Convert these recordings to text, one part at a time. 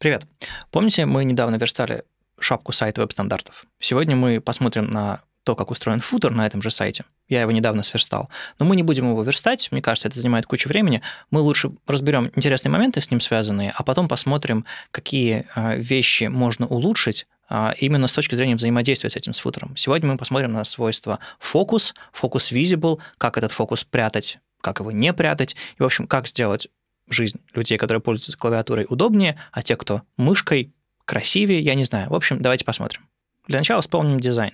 Привет. Помните, мы недавно верстали шапку сайта веб-стандартов? Сегодня мы посмотрим на то, как устроен футер на этом же сайте. Я его недавно сверстал. Но мы не будем его верстать, мне кажется, это занимает кучу времени. Мы лучше разберем интересные моменты с ним связанные, а потом посмотрим, какие а, вещи можно улучшить а, именно с точки зрения взаимодействия с этим с футером. Сегодня мы посмотрим на свойства фокус, фокус visible, как этот фокус прятать как его не прятать, и, в общем, как сделать жизнь людей, которые пользуются клавиатурой, удобнее, а те, кто мышкой, красивее, я не знаю. В общем, давайте посмотрим. Для начала вспомним дизайн.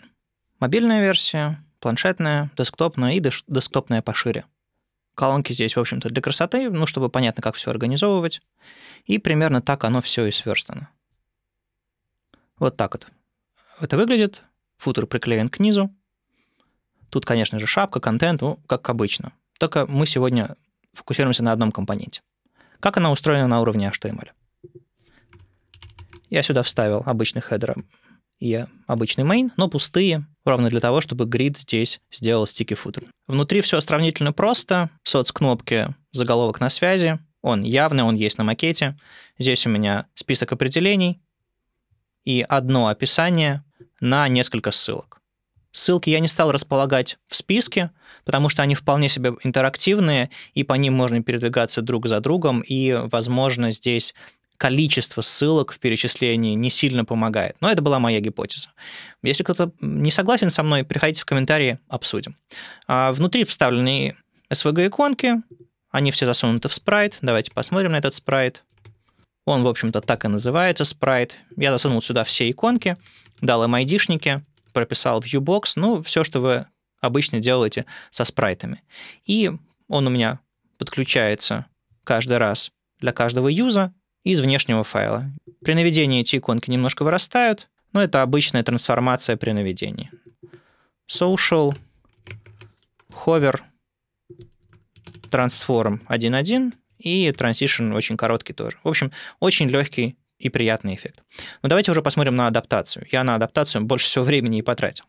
Мобильная версия, планшетная, десктопная и десктопная пошире. Колонки здесь, в общем-то, для красоты, ну, чтобы понятно, как все организовывать. И примерно так оно все и сверстано. Вот так вот. Это выглядит. Футер приклеен к низу. Тут, конечно же, шапка, контент, ну, как обычно. Только мы сегодня фокусируемся на одном компоненте. Как она устроена на уровне HTML? Я сюда вставил обычный хедер и обычный main, но пустые, ровно для того, чтобы грид здесь сделал sticky футер. Внутри все сравнительно просто. Соц кнопки заголовок на связи. Он явный, он есть на макете. Здесь у меня список определений и одно описание на несколько ссылок. Ссылки я не стал располагать в списке, потому что они вполне себе интерактивные, и по ним можно передвигаться друг за другом, и, возможно, здесь количество ссылок в перечислении не сильно помогает. Но это была моя гипотеза. Если кто-то не согласен со мной, приходите в комментарии, обсудим. А внутри вставлены SVG-иконки, они все засунуты в спрайт. Давайте посмотрим на этот спрайт. Он, в общем-то, так и называется, спрайт. Я засунул сюда все иконки, дал им id-шники, прописал в UBox, ну, все, что вы обычно делаете со спрайтами. И он у меня подключается каждый раз для каждого юза из внешнего файла. При наведении эти иконки немножко вырастают, но это обычная трансформация при наведении. Social, hover, transform 1.1 и transition очень короткий тоже. В общем, очень легкий и приятный эффект. Но давайте уже посмотрим на адаптацию. Я на адаптацию больше всего времени и потратил.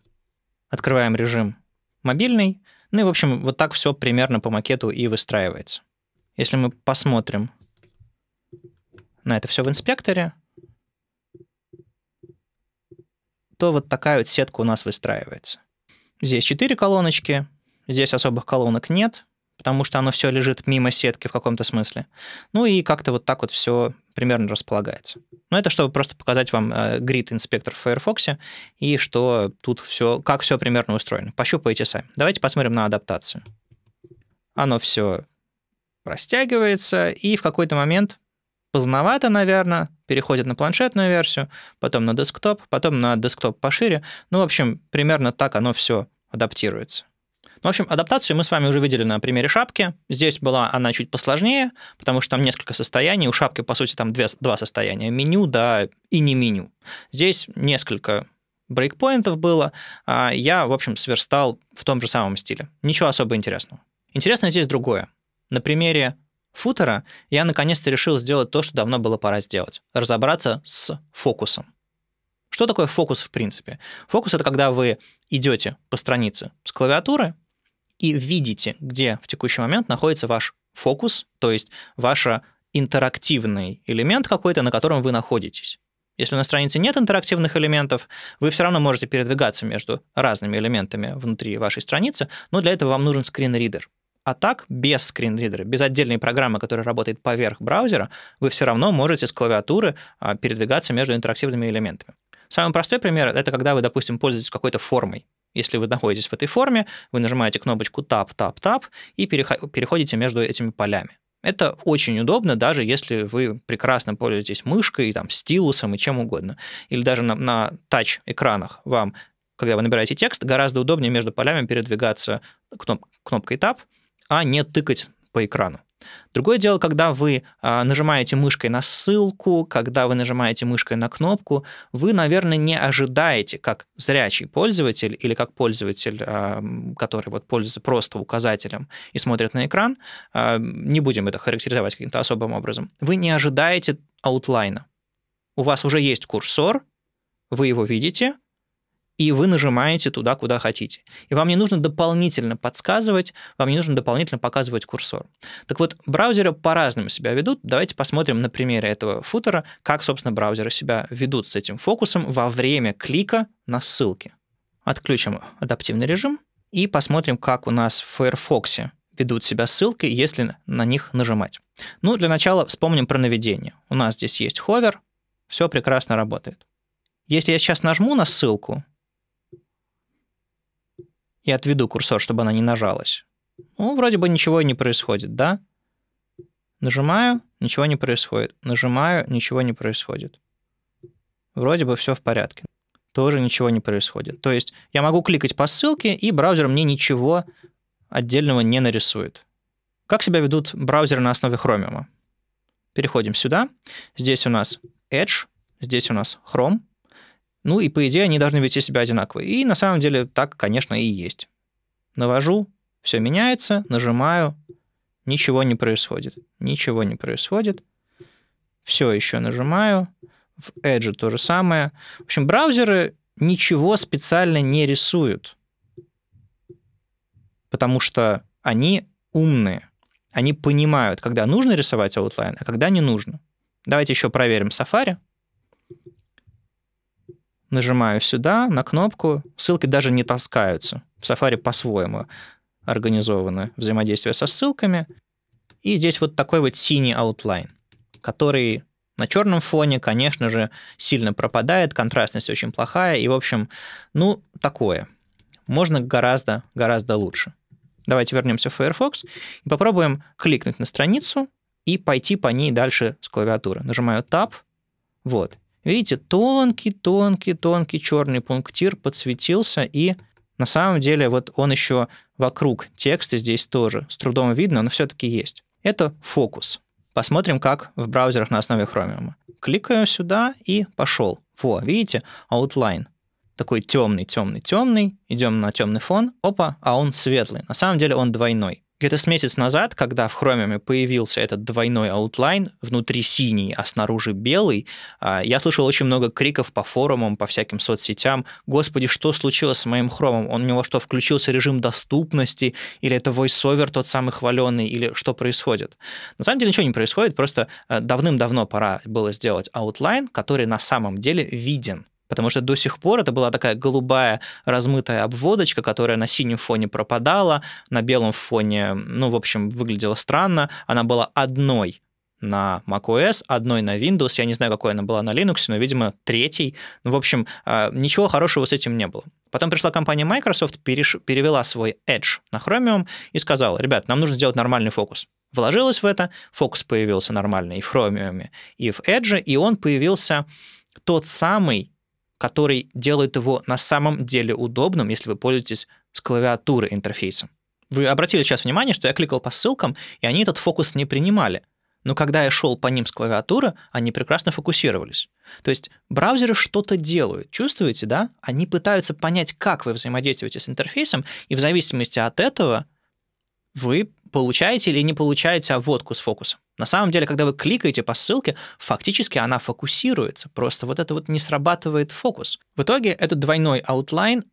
Открываем режим мобильный. Ну и, в общем, вот так все примерно по макету и выстраивается. Если мы посмотрим на это все в инспекторе, то вот такая вот сетка у нас выстраивается. Здесь 4 колоночки, здесь особых колонок нет, потому что оно все лежит мимо сетки в каком-то смысле. Ну и как-то вот так вот все примерно располагается. Но это чтобы просто показать вам э, грид инспектор в Firefox и что тут все, как все примерно устроено. Пощупайте сами. Давайте посмотрим на адаптацию. Оно все растягивается, и в какой-то момент поздновато, наверное, переходит на планшетную версию, потом на десктоп, потом на десктоп пошире. Ну, в общем, примерно так оно все адаптируется. В общем, адаптацию мы с вами уже видели на примере шапки. Здесь была она чуть посложнее, потому что там несколько состояний. У шапки, по сути, там две, два состояния. Меню, да, и не меню. Здесь несколько брейкпоинтов было. А я, в общем, сверстал в том же самом стиле. Ничего особо интересного. Интересно здесь другое. На примере футера я наконец-то решил сделать то, что давно было пора сделать. Разобраться с фокусом. Что такое фокус в принципе? Фокус это когда вы идете по странице с клавиатуры, и видите, где в текущий момент находится ваш фокус, то есть ваш интерактивный элемент какой-то, на котором вы находитесь. Если на странице нет интерактивных элементов, вы все равно можете передвигаться между разными элементами внутри вашей страницы, но для этого вам нужен скринридер. А так, без скринридера, без отдельной программы, которая работает поверх браузера, вы все равно можете с клавиатуры а, передвигаться между интерактивными элементами. Самый простой пример — это когда вы, допустим, пользуетесь какой-то формой. Если вы находитесь в этой форме, вы нажимаете кнопочку «Тап», «Тап», «Тап» и переходите между этими полями. Это очень удобно, даже если вы прекрасно пользуетесь мышкой, там, стилусом и чем угодно. Или даже на, на тач-экранах вам, когда вы набираете текст, гораздо удобнее между полями передвигаться кноп- кнопкой «Тап», а не тыкать по экрану. Другое дело, когда вы а, нажимаете мышкой на ссылку, когда вы нажимаете мышкой на кнопку, вы, наверное, не ожидаете, как зрячий пользователь или как пользователь, а, который вот пользуется просто указателем и смотрит на экран, а, не будем это характеризовать каким-то особым образом, вы не ожидаете аутлайна. У вас уже есть курсор, вы его видите, и вы нажимаете туда, куда хотите. И вам не нужно дополнительно подсказывать, вам не нужно дополнительно показывать курсор. Так вот, браузеры по-разному себя ведут. Давайте посмотрим на примере этого футера, как, собственно, браузеры себя ведут с этим фокусом во время клика на ссылке. Отключим адаптивный режим и посмотрим, как у нас в Firefox ведут себя ссылки, если на них нажимать. Ну, для начала вспомним про наведение. У нас здесь есть ховер, все прекрасно работает. Если я сейчас нажму на ссылку, и отведу курсор, чтобы она не нажалась. Ну, вроде бы ничего не происходит, да? Нажимаю, ничего не происходит. Нажимаю, ничего не происходит. Вроде бы все в порядке. Тоже ничего не происходит. То есть я могу кликать по ссылке, и браузер мне ничего отдельного не нарисует. Как себя ведут браузеры на основе Chromium? Переходим сюда. Здесь у нас Edge, здесь у нас Chrome, ну и по идее они должны вести себя одинаково. И на самом деле так, конечно, и есть. Навожу, все меняется, нажимаю, ничего не происходит. Ничего не происходит. Все еще нажимаю. В Edge то же самое. В общем, браузеры ничего специально не рисуют, потому что они умные. Они понимают, когда нужно рисовать outline, а когда не нужно. Давайте еще проверим Safari нажимаю сюда на кнопку, ссылки даже не таскаются. В Safari по-своему организовано взаимодействие со ссылками. И здесь вот такой вот синий outline, который на черном фоне, конечно же, сильно пропадает, контрастность очень плохая, и, в общем, ну, такое. Можно гораздо, гораздо лучше. Давайте вернемся в Firefox и попробуем кликнуть на страницу и пойти по ней дальше с клавиатуры. Нажимаю Tab, вот. Видите, тонкий, тонкий, тонкий черный пунктир подсветился, и на самом деле вот он еще вокруг текста здесь тоже. С трудом видно, но все-таки есть. Это фокус. Посмотрим, как в браузерах на основе Chromium. Кликаю сюда и пошел. Во, видите, outline. Такой темный, темный, темный. Идем на темный фон. Опа, а он светлый. На самом деле он двойной. Где-то с месяц назад, когда в Chromium появился этот двойной аутлайн, внутри синий, а снаружи белый, а, я слышал очень много криков по форумам, по всяким соцсетям. «Господи, что случилось с моим хромом? Он у него что, включился режим доступности? Или это voiceover тот самый хваленый? Или что происходит?» На самом деле ничего не происходит, просто э, давным-давно пора было сделать аутлайн, который на самом деле виден Потому что до сих пор это была такая голубая размытая обводочка, которая на синем фоне пропадала, на белом фоне, ну, в общем, выглядела странно. Она была одной на macOS, одной на Windows. Я не знаю, какой она была на Linux, но, видимо, третий. Ну, в общем, а, ничего хорошего с этим не было. Потом пришла компания Microsoft, переш... перевела свой Edge на Chromium и сказала, ребят, нам нужно сделать нормальный фокус. Вложилась в это, фокус появился нормальный и в Chromium, и в Edge, и он появился тот самый, который делает его на самом деле удобным, если вы пользуетесь с клавиатуры интерфейсом. Вы обратили сейчас внимание, что я кликал по ссылкам, и они этот фокус не принимали. Но когда я шел по ним с клавиатуры, они прекрасно фокусировались. То есть браузеры что-то делают. Чувствуете, да? Они пытаются понять, как вы взаимодействуете с интерфейсом, и в зависимости от этого вы получаете или не получаете водку с фокусом. На самом деле, когда вы кликаете по ссылке, фактически она фокусируется, просто вот это вот не срабатывает фокус. В итоге этот двойной outline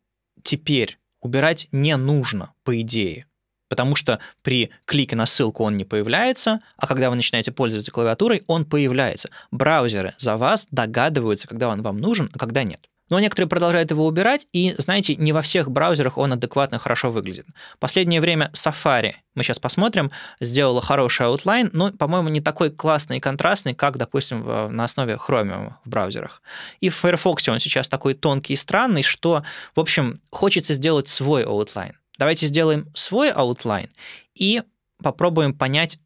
теперь убирать не нужно, по идее, потому что при клике на ссылку он не появляется, а когда вы начинаете пользоваться клавиатурой, он появляется. Браузеры за вас догадываются, когда он вам нужен, а когда нет. Но некоторые продолжают его убирать, и, знаете, не во всех браузерах он адекватно хорошо выглядит. Последнее время Safari, мы сейчас посмотрим, сделала хороший outline, но, по-моему, не такой классный и контрастный, как, допустим, на основе Chromium в браузерах. И в Firefox он сейчас такой тонкий и странный, что, в общем, хочется сделать свой outline. Давайте сделаем свой outline и попробуем понять,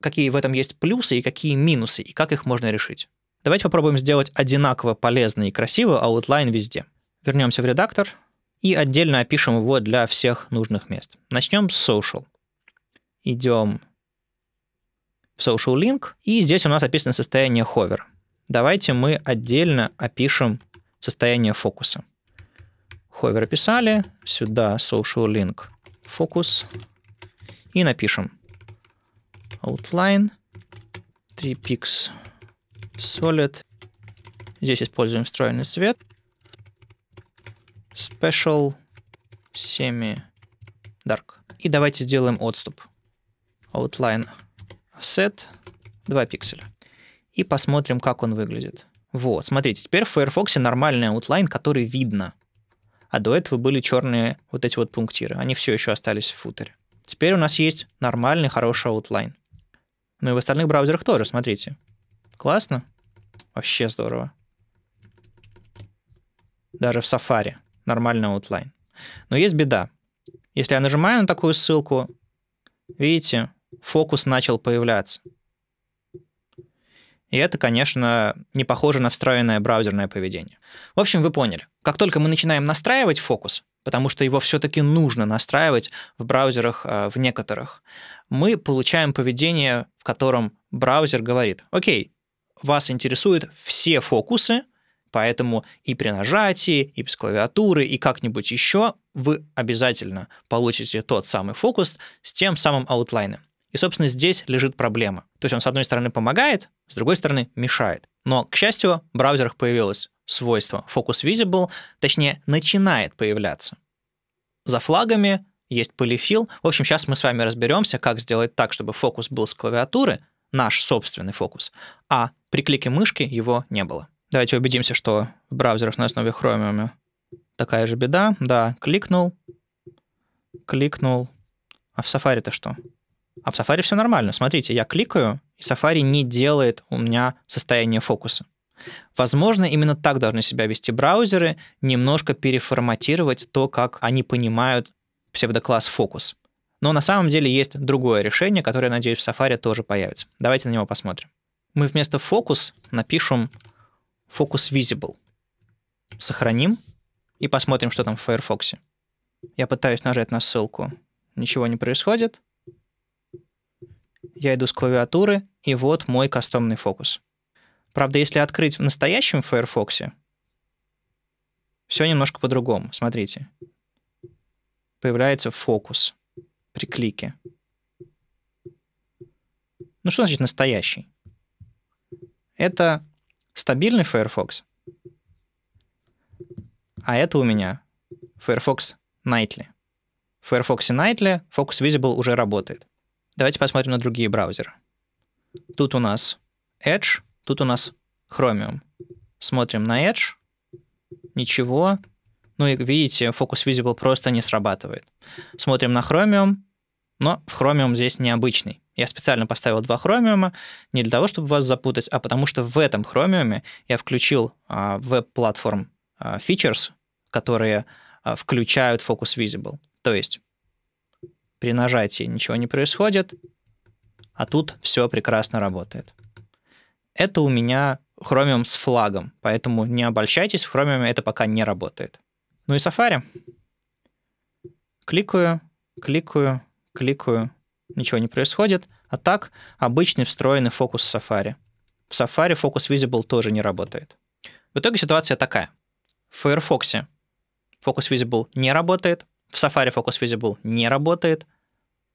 какие в этом есть плюсы и какие минусы, и как их можно решить. Давайте попробуем сделать одинаково полезно и красиво аутлайн везде. Вернемся в редактор и отдельно опишем его для всех нужных мест. Начнем с social. Идем в social link, и здесь у нас описано состояние ховера. Давайте мы отдельно опишем состояние фокуса. Ховер описали, сюда social link фокус, и напишем outline 3 pix Solid. Здесь используем встроенный цвет. Special Semi Dark. И давайте сделаем отступ. Outline Offset 2 пикселя. И посмотрим, как он выглядит. Вот, смотрите, теперь в Firefox нормальный outline, который видно. А до этого были черные вот эти вот пунктиры. Они все еще остались в футере. Теперь у нас есть нормальный, хороший outline. Ну и в остальных браузерах тоже, смотрите. Классно? Вообще здорово. Даже в Safari нормальный outline. Но есть беда. Если я нажимаю на такую ссылку, видите, фокус начал появляться. И это, конечно, не похоже на встроенное браузерное поведение. В общем, вы поняли. Как только мы начинаем настраивать фокус, потому что его все-таки нужно настраивать в браузерах э, в некоторых, мы получаем поведение, в котором браузер говорит, окей, вас интересуют все фокусы, поэтому и при нажатии, и без клавиатуры, и как-нибудь еще вы обязательно получите тот самый фокус с тем самым аутлайном. И, собственно, здесь лежит проблема. То есть он, с одной стороны, помогает, с другой стороны, мешает. Но, к счастью, в браузерах появилось свойство Focus Visible, точнее, начинает появляться. За флагами есть полифил. В общем, сейчас мы с вами разберемся, как сделать так, чтобы фокус был с клавиатуры, наш собственный фокус, а при клике мышки его не было. Давайте убедимся, что в браузерах на основе Chromium такая же беда. Да, кликнул, кликнул. А в Safari-то что? А в Safari все нормально. Смотрите, я кликаю, и Safari не делает у меня состояние фокуса. Возможно, именно так должны себя вести браузеры, немножко переформатировать то, как они понимают псевдокласс фокус. Но на самом деле есть другое решение, которое, надеюсь, в Safari тоже появится. Давайте на него посмотрим мы вместо фокус напишем фокус visible. Сохраним и посмотрим, что там в Firefox. Я пытаюсь нажать на ссылку. Ничего не происходит. Я иду с клавиатуры, и вот мой кастомный фокус. Правда, если открыть в настоящем Firefox, все немножко по-другому. Смотрите. Появляется фокус при клике. Ну что значит настоящий? Это стабильный Firefox, а это у меня Firefox Nightly. В Firefox Nightly Focus Visible уже работает. Давайте посмотрим на другие браузеры. Тут у нас Edge, тут у нас Chromium. Смотрим на Edge. Ничего. Ну и видите, Focus Visible просто не срабатывает. Смотрим на Chromium, но в Chromium здесь необычный. Я специально поставил два хромиума не для того, чтобы вас запутать, а потому что в этом хромиуме я включил а, веб-платформ а, features, которые а, включают Focus Visible. То есть при нажатии ничего не происходит, а тут все прекрасно работает. Это у меня Chromium с флагом, поэтому не обольщайтесь, в Chromium это пока не работает. Ну и Safari. Кликаю, кликаю, кликаю, ничего не происходит. А так, обычный встроенный фокус в Safari. В Safari фокус Visible тоже не работает. В итоге ситуация такая. В Firefox фокус Visible не работает, в Safari фокус Visible не работает,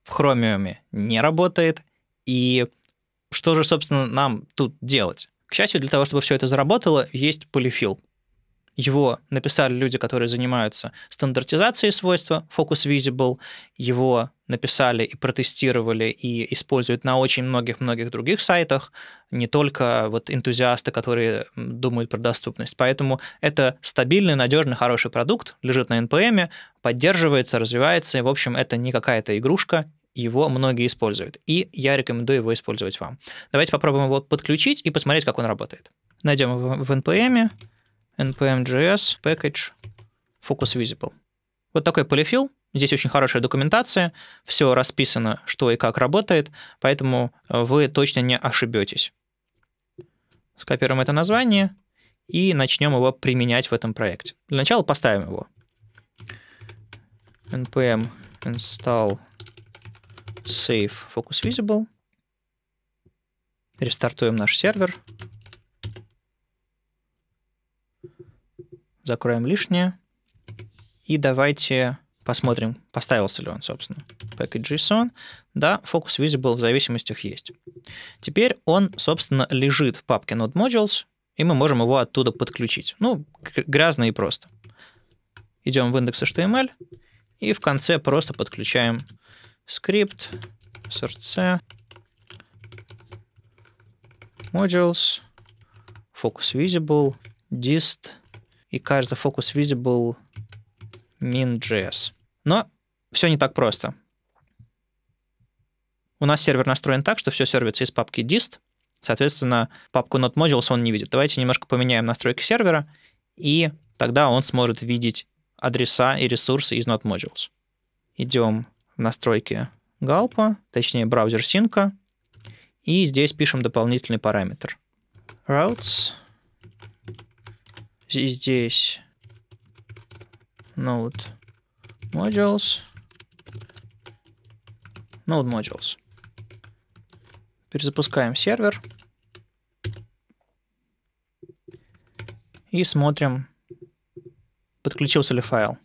в Chromium не работает, и что же, собственно, нам тут делать? К счастью, для того, чтобы все это заработало, есть полифил — его написали люди, которые занимаются стандартизацией свойства Focus Visible. Его написали и протестировали и используют на очень многих-многих других сайтах, не только вот энтузиасты, которые думают про доступность. Поэтому это стабильный, надежный, хороший продукт, лежит на NPM, эм, поддерживается, развивается, и, в общем, это не какая-то игрушка, его многие используют. И я рекомендую его использовать вам. Давайте попробуем его подключить и посмотреть, как он работает. Найдем его в NPM, npm.js package focus visible. Вот такой полифил. Здесь очень хорошая документация, все расписано, что и как работает, поэтому э, вы точно не ошибетесь. Скопируем это название и начнем его применять в этом проекте. Для начала поставим его. npm install save focus visible. Рестартуем наш сервер. закроем лишнее. И давайте посмотрим, поставился ли он, собственно. Package.json. Да, focus visible в зависимостях есть. Теперь он, собственно, лежит в папке node modules, и мы можем его оттуда подключить. Ну, грязно и просто. Идем в индекс HTML, эм и в конце просто подключаем скрипт, src, modules, focus visible, dist, и кажется Focus Visible Min.js. Но все не так просто. У нас сервер настроен так, что все сервится из папки dist, соответственно, папку not modules он не видит. Давайте немножко поменяем настройки сервера, и тогда он сможет видеть адреса и ресурсы из not modules. Идем в настройки галпа, точнее браузер синка, и здесь пишем дополнительный параметр. Routes здесь node ну modules, node ну modules. Перезапускаем сервер. И смотрим, подключился ли файл.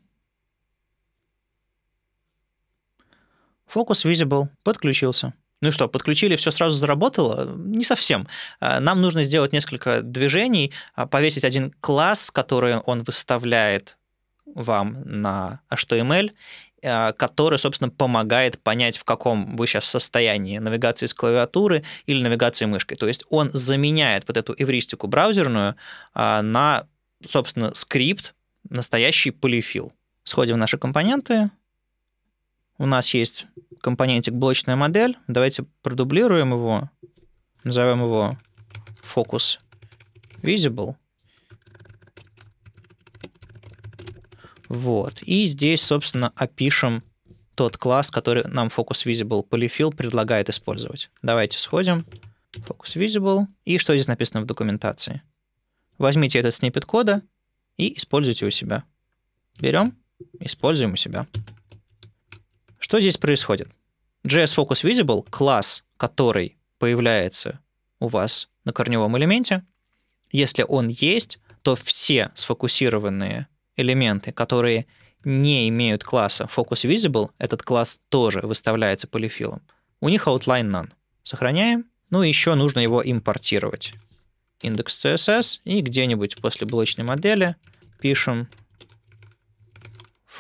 Focus Visible подключился. Ну и что, подключили, все сразу заработало? Не совсем. А, нам нужно сделать несколько движений, а, повесить один класс, который он выставляет вам на HTML, а, который, собственно, помогает понять, в каком вы сейчас состоянии навигации с клавиатуры или навигации мышкой. То есть он заменяет вот эту эвристику браузерную на, собственно, скрипт, настоящий полифил. Сходим в наши компоненты, у нас есть компонентик блочная модель. Давайте продублируем его, назовем его фокус visible. Вот. И здесь, собственно, опишем тот класс, который нам Focus Visible Polyfill предлагает использовать. Давайте сходим. Focus Visible. И что здесь написано в документации? Возьмите этот снипет кода и используйте у себя. Берем, используем у себя. Что здесь происходит? JS Focus Visible — класс, который появляется у вас на корневом элементе. Если он есть, то все сфокусированные элементы, которые не имеют класса Focus Visible, этот класс тоже выставляется полифилом. У них outline none. Сохраняем. Ну и еще нужно его импортировать. Индекс CSS и где-нибудь после блочной модели пишем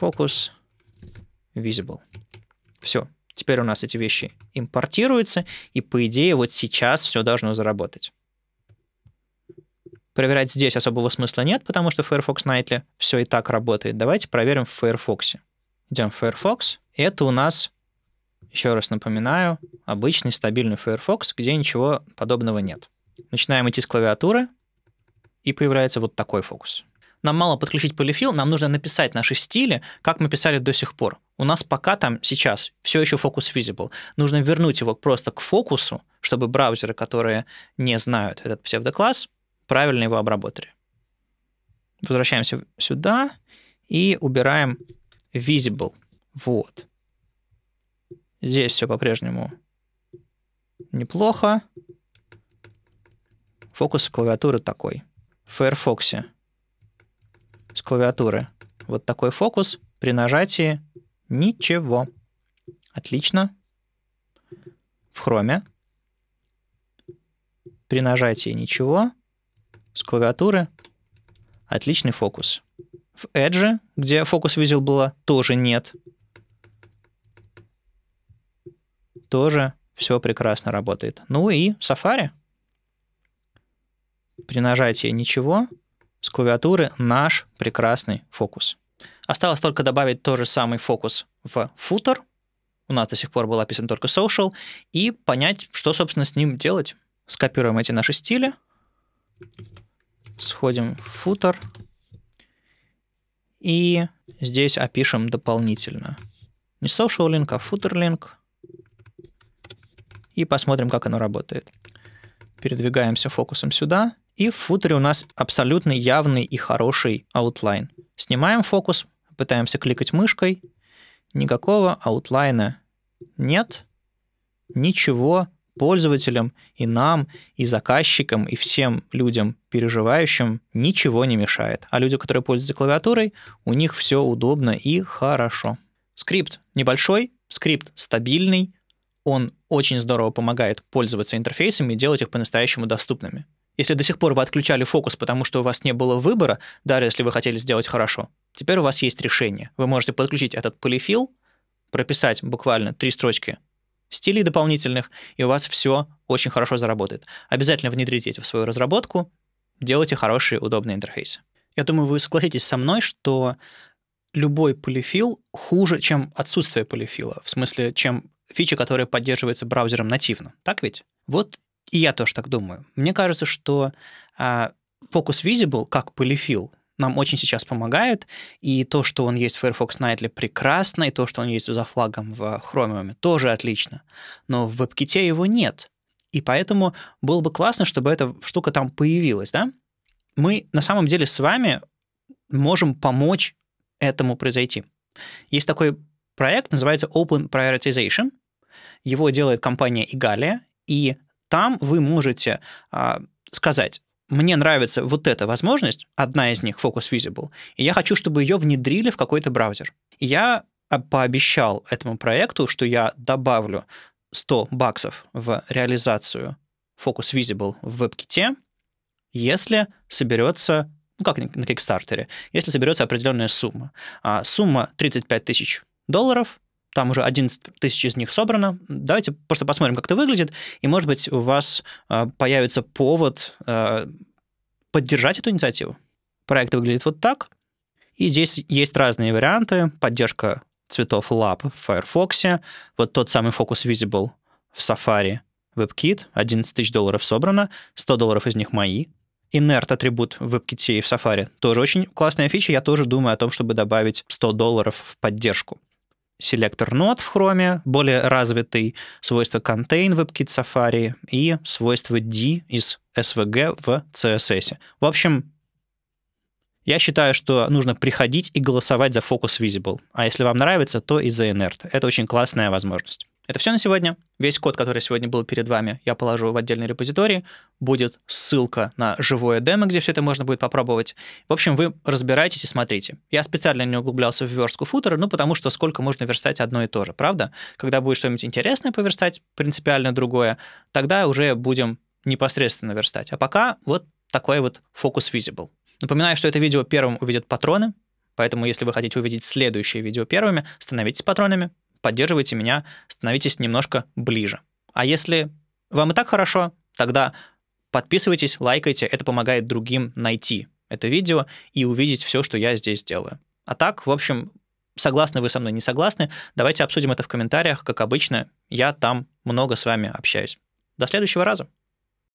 Focus visible. Все, теперь у нас эти вещи импортируются, и по идее вот сейчас все должно заработать. Проверять здесь особого смысла нет, потому что Firefox Nightly все и так работает. Давайте проверим в Firefox. Идем в Firefox. Это у нас, еще раз напоминаю, обычный стабильный Firefox, где ничего подобного нет. Начинаем идти с клавиатуры, и появляется вот такой фокус. Нам мало подключить полифил, нам нужно написать наши стили, как мы писали до сих пор у нас пока там сейчас все еще фокус visible. Нужно вернуть его просто к фокусу, чтобы браузеры, которые не знают этот псевдокласс, правильно его обработали. Возвращаемся сюда и убираем visible. Вот. Здесь все по-прежнему неплохо. Фокус клавиатуры такой. В Firefox с клавиатуры вот такой фокус при нажатии Ничего. Отлично. В хроме. При нажатии ничего. С клавиатуры. Отличный фокус. В Edge, где фокус визил было, тоже нет. Тоже все прекрасно работает. Ну и Safari. При нажатии ничего с клавиатуры наш прекрасный фокус. Осталось только добавить тот же самый фокус в футер, у нас до сих пор был описан только social, и понять, что, собственно, с ним делать. Скопируем эти наши стили, сходим в футер, и здесь опишем дополнительно. Не social link, а footer link. И посмотрим, как оно работает. Передвигаемся фокусом сюда. И в футере у нас абсолютно явный и хороший outline. Снимаем фокус, пытаемся кликать мышкой. Никакого аутлайна нет. Ничего пользователям и нам, и заказчикам, и всем людям, переживающим, ничего не мешает. А люди, которые пользуются клавиатурой, у них все удобно и хорошо. Скрипт небольшой, скрипт стабильный, он очень здорово помогает пользоваться интерфейсами и делать их по-настоящему доступными. Если до сих пор вы отключали фокус, потому что у вас не было выбора, даже если вы хотели сделать хорошо, теперь у вас есть решение. Вы можете подключить этот полифил, прописать буквально три строчки стилей дополнительных, и у вас все очень хорошо заработает. Обязательно внедрите это в свою разработку, делайте хороший удобный интерфейс. Я думаю, вы согласитесь со мной, что любой полифил хуже, чем отсутствие полифила, в смысле, чем фича, которая поддерживается браузером нативно. Так ведь? Вот и я тоже так думаю. Мне кажется, что а, Focus Visible, как полифил, нам очень сейчас помогает, и то, что он есть в Firefox Nightly, прекрасно, и то, что он есть за флагом в Chromium, тоже отлично. Но в WebKit его нет. И поэтому было бы классно, чтобы эта штука там появилась, да? Мы на самом деле с вами можем помочь этому произойти. Есть такой проект, называется Open Prioritization. Его делает компания Igalia, и там вы можете а, сказать, мне нравится вот эта возможность, одна из них, Focus Visible, и я хочу, чтобы ее внедрили в какой-то браузер. я а, пообещал этому проекту, что я добавлю 100 баксов в реализацию Focus Visible в WebKit, если соберется, ну как на Kickstarter, если соберется определенная сумма. А сумма 35 тысяч долларов, там уже 11 тысяч из них собрано. Давайте просто посмотрим, как это выглядит, и, может быть, у вас а, появится повод а, поддержать эту инициативу. Проект выглядит вот так, и здесь есть разные варианты. Поддержка цветов лап в Firefox, вот тот самый Focus Visible в Safari WebKit, 11 тысяч долларов собрано, 100 долларов из них мои, Инерт атрибут в WebKit и в Safari. Тоже очень классная фича. Я тоже думаю о том, чтобы добавить 100 долларов в поддержку селектор нот в Chrome, более развитый свойство contain в WebKit Safari и свойство D из SVG в CSS. В общем, я считаю, что нужно приходить и голосовать за focus Visible. А если вам нравится, то и за Inert. Это очень классная возможность. Это все на сегодня. Весь код, который сегодня был перед вами, я положу в отдельный репозиторий. Будет ссылка на живое демо, где все это можно будет попробовать. В общем, вы разбираетесь и смотрите. Я специально не углублялся в верстку футера, ну, потому что сколько можно верстать одно и то же, правда? Когда будет что-нибудь интересное поверстать, принципиально другое, тогда уже будем непосредственно верстать. А пока вот такой вот фокус visible. Напоминаю, что это видео первым увидят патроны, поэтому если вы хотите увидеть следующее видео первыми, становитесь патронами, поддерживайте меня, становитесь немножко ближе. А если вам и так хорошо, тогда подписывайтесь, лайкайте, это помогает другим найти это видео и увидеть все, что я здесь делаю. А так, в общем, согласны вы со мной, не согласны, давайте обсудим это в комментариях, как обычно, я там много с вами общаюсь. До следующего раза!